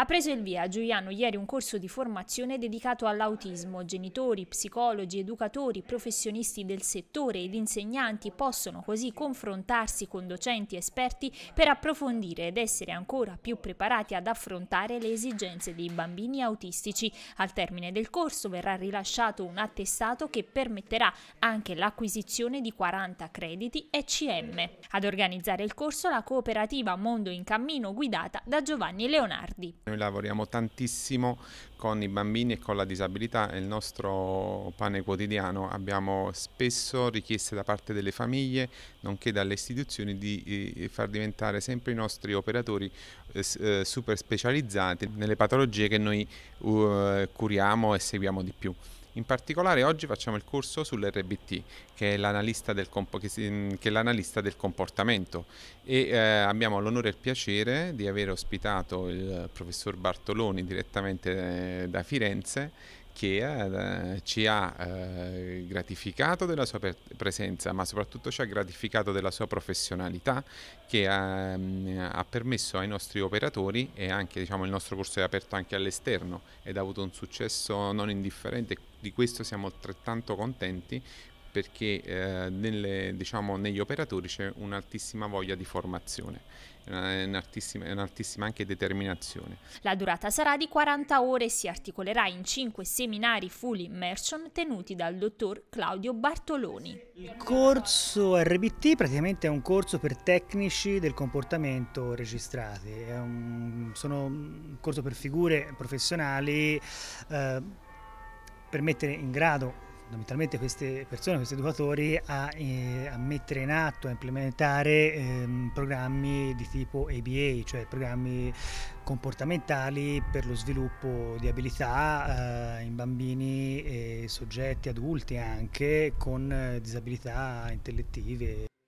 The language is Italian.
Ha preso il via a Giuliano ieri un corso di formazione dedicato all'autismo. Genitori, psicologi, educatori, professionisti del settore ed insegnanti possono così confrontarsi con docenti esperti per approfondire ed essere ancora più preparati ad affrontare le esigenze dei bambini autistici. Al termine del corso verrà rilasciato un attestato che permetterà anche l'acquisizione di 40 crediti ECM. Ad organizzare il corso la cooperativa Mondo in Cammino guidata da Giovanni Leonardi. Noi lavoriamo tantissimo con i bambini e con la disabilità, è il nostro pane quotidiano. Abbiamo spesso richieste da parte delle famiglie, nonché dalle istituzioni, di eh, far diventare sempre i nostri operatori eh, eh, super specializzati nelle patologie che noi curiamo e seguiamo di più. In particolare oggi facciamo il corso sull'RBT, che è l'analista del, comp- che si- che è l'analista del comportamento e eh, abbiamo l'onore e il piacere di aver ospitato il professor Bartoloni direttamente eh, da Firenze che eh, ci ha eh, gratificato della sua presenza, ma soprattutto ci ha gratificato della sua professionalità che ha, ehm, ha permesso ai nostri operatori e anche diciamo, il nostro corso è aperto anche all'esterno ed ha avuto un successo non indifferente. Di questo siamo altrettanto contenti perché eh, nelle, diciamo, negli operatori c'è un'altissima voglia di formazione un'altissima, un'altissima anche determinazione. La durata sarà di 40 ore e si articolerà in 5 seminari full immersion tenuti dal dottor Claudio Bartoloni. Il corso RBT praticamente è un corso per tecnici del comportamento registrati, è un, sono un corso per figure professionali eh, per mettere in grado fondamentalmente queste persone, questi educatori a, eh, a, mettere in atto, a implementare ehm, programmi di tipo ABA, cioè programmi comportamentali per lo sviluppo di abilità eh, in bambini e soggetti adulti anche con eh, disabilità intellettive.